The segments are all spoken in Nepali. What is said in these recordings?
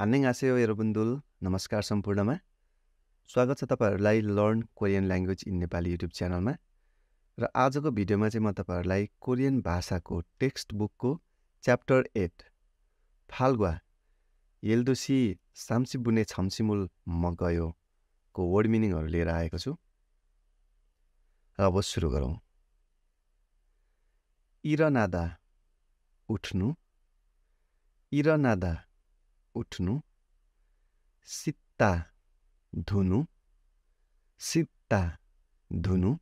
हान्ने आसेयो एरोबुन्दुल नमस्कार सम्पूर्णमा स्वागत छ तपाईँहरूलाई learn Korean language in Nepali YouTube च्यानलमा र आजको भिडियोमा चाहिँ म तपाईँहरूलाई कोरियन भाषाको टेक्स्ट बुकको च्याप्टर एट फाल्गुवा येल्दोसी बुने छम्सिमुल म गयो को वर्ड मिनिङहरू लिएर आएको छु र अब सुरु गरौँ इरनादा उठ्नु इरनादा उठ्नु सित्ता धुनु सित्ता धुनु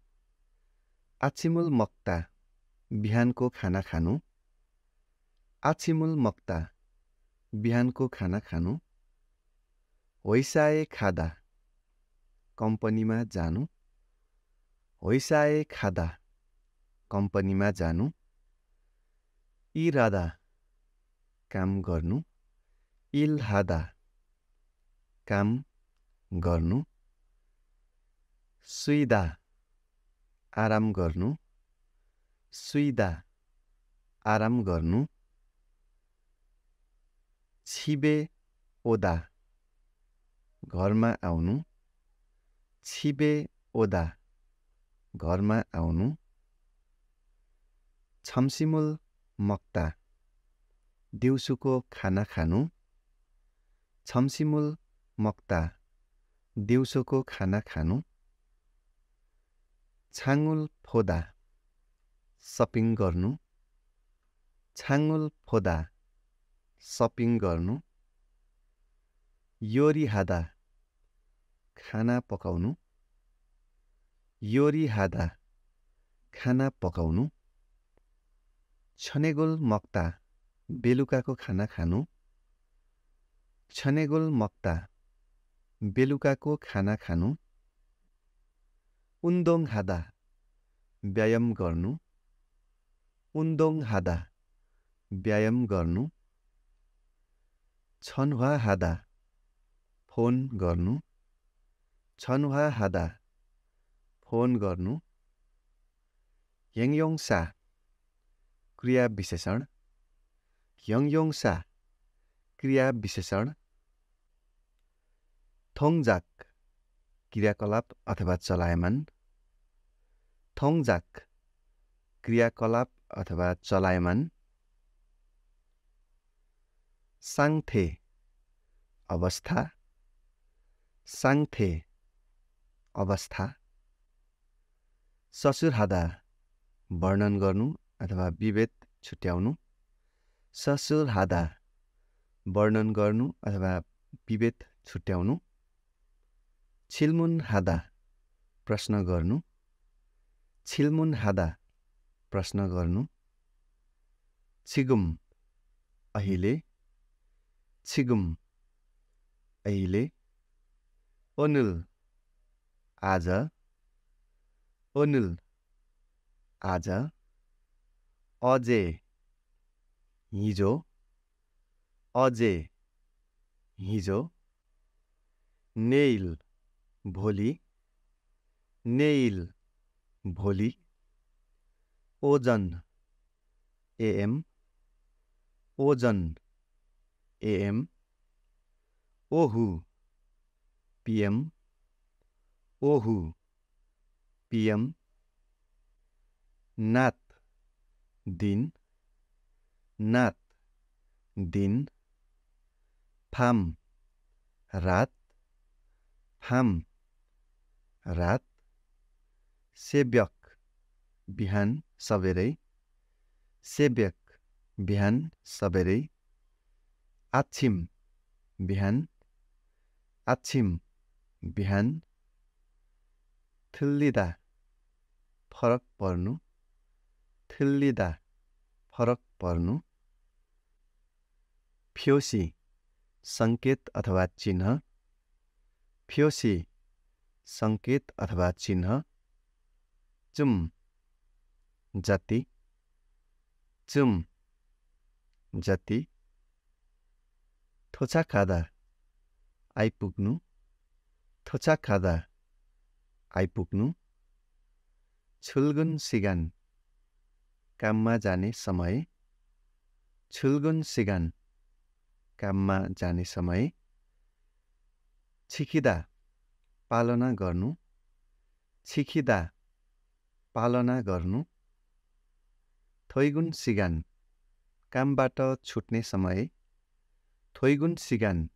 आछिमुल मक्ता बिहानको खाना खानु आछिमुल मक्ता बिहानको खाना खानु होइसाए खादा कम्पनीमा जानु होइसाए खादा कम्पनीमा जानु इरादा काम गर्नु इल्हादा काम गर्नु सुइदा आराम गर्नु सुइदा आराम गर्नु छिबे ओदा घरमा आउनु छिबे ओदा घरमा आउनु छम्सिमुल मक्ता दिउँसोको खाना खानु छम्सिमुल मक्ता दिउँसोको खाना खानु छाङ्गुल फोदा सपिङ गर्नु छाङ्गुल फोदा सपिङ गर्नु हादा खाना पकाउनु हादा खाना पकाउनु छनेगुल मक्ता बेलुकाको खाना खानु छनेगोल मक्ता बेलुकाको खाना खानु उन्दोङ हादा व्यायाम गर्नु उन्दोङ हादा व्यायाम गर्नु छनुहा हादा फोन गर्नु छनुहा हादा फोन गर्नु यङयोङ सा क्रिया विशेषण क्रिया विशेषण थोङजाक क्रियाकलाप अथवा चलायमान थोङजाक क्रियाकलाप अथवा चलायमान साङथे अवस्था साङथे अवस्था ससुरहादा वर्णन गर्नु अथवा विभेद छुट्याउनु ससुरहादा वर्णन गर्नु अथवा विभेद छुट्याउनु छिलमुन हादा प्रश्न गर्नु छिलमुन हादा प्रश्न गर्नु छिगुम अहिले छिगुम अहिले ओनुल आज ओनुल आज अजे हिजो অজে হিজো নেইল ভোলি নেইল ভোলি ওজন এএম ওজন এএম ওহু পিএম ওহু পিএম নাত দিন নাত দিন फाम रात फाम रात Sebjak, बिहान सबेरै सेब्यक बिहान सबेरै आछिम बिहान आछिम बिहान थिल्लिदा फरक पर्नु थिल्लिदा फरक पर्नु फ्योसी सङ्केत अथवा चिह्न फ्योसी सङ्केत अथवा चिह्न चुम जति चुम जति थोचा खाँदा आइपुग्नु थोचा खाँदा आइपुग्नु छुल्गुन सिगान काममा जाने समय छुल्गुन सिगान काममा जाने समय छिकिदा पालना गर्नु छिखिदा पालना गर्नु थोइगुन सिगान कामबाट छुट्ने समय थोइगुन सिगान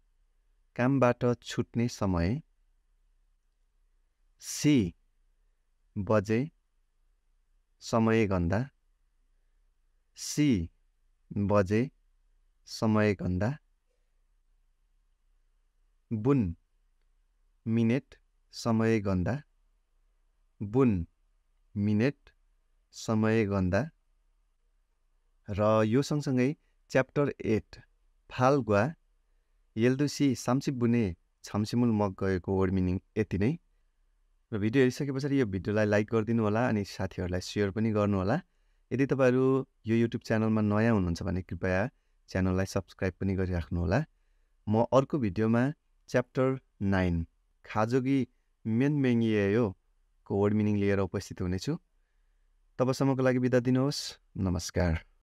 कामबाट छुट्ने समय सी बजे समय गन्दा सी बजे समय गन्दा बुन मिनेट समय गन्दा बुन मिनेट समय गन्दा र यो सँगसँगै च्याप्टर एट गुवा यल्दुसी बुने छम्सिमुल मग गएको वर्ड मिनिङ यति नै र भिडियो हेरिसके पछाडि यो भिडियोलाई लाइक गरिदिनु होला अनि साथीहरूलाई सेयर पनि गर्नुहोला यदि तपाईँहरू यो युट्युब च्यानलमा नयाँ हुनुहुन्छ भने कृपया च्यानललाई सब्सक्राइब पनि होला म अर्को भिडियोमा च्याप्टर नाइन खाजोगी को वर्ड मिनिङ लिएर उपस्थित हुनेछु तबसम्मको लागि बिदा दिनुहोस् नमस्कार